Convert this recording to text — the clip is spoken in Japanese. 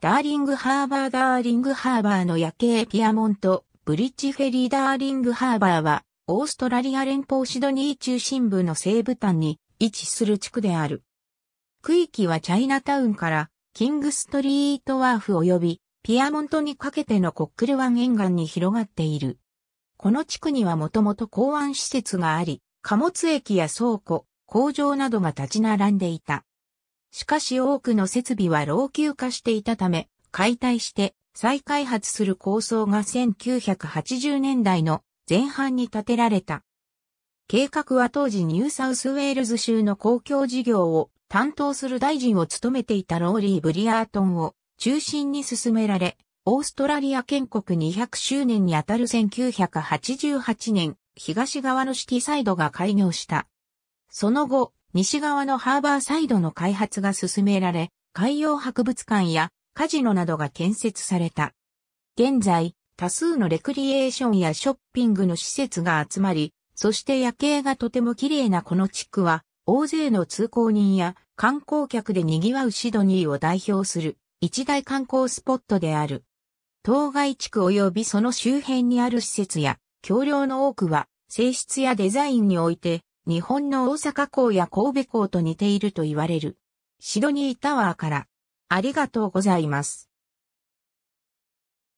ダーリングハーバーダーリングハーバーの夜景ピアモント、ブリッジフェリーダーリングハーバーは、オーストラリア連邦シドニー中心部の西部端に位置する地区である。区域はチャイナタウンからキングストリートワーフ及びピアモントにかけてのコックル湾沿岸に広がっている。この地区にはもともと港湾施設があり、貨物駅や倉庫、工場などが立ち並んでいた。しかし多くの設備は老朽化していたため、解体して再開発する構想が1980年代の前半に建てられた。計画は当時ニューサウスウェールズ州の公共事業を担当する大臣を務めていたローリー・ブリアートンを中心に進められ、オーストラリア建国200周年にあたる1988年、東側のシティサイドが開業した。その後、西側のハーバーサイドの開発が進められ、海洋博物館やカジノなどが建設された。現在、多数のレクリエーションやショッピングの施設が集まり、そして夜景がとても綺麗なこの地区は、大勢の通行人や観光客で賑わうシドニーを代表する一大観光スポットである。当該地区及びその周辺にある施設や橋梁の多くは性質やデザインにおいて日本の大阪港や神戸港と似ていると言われる。シドニータワーから。ありがとうございます。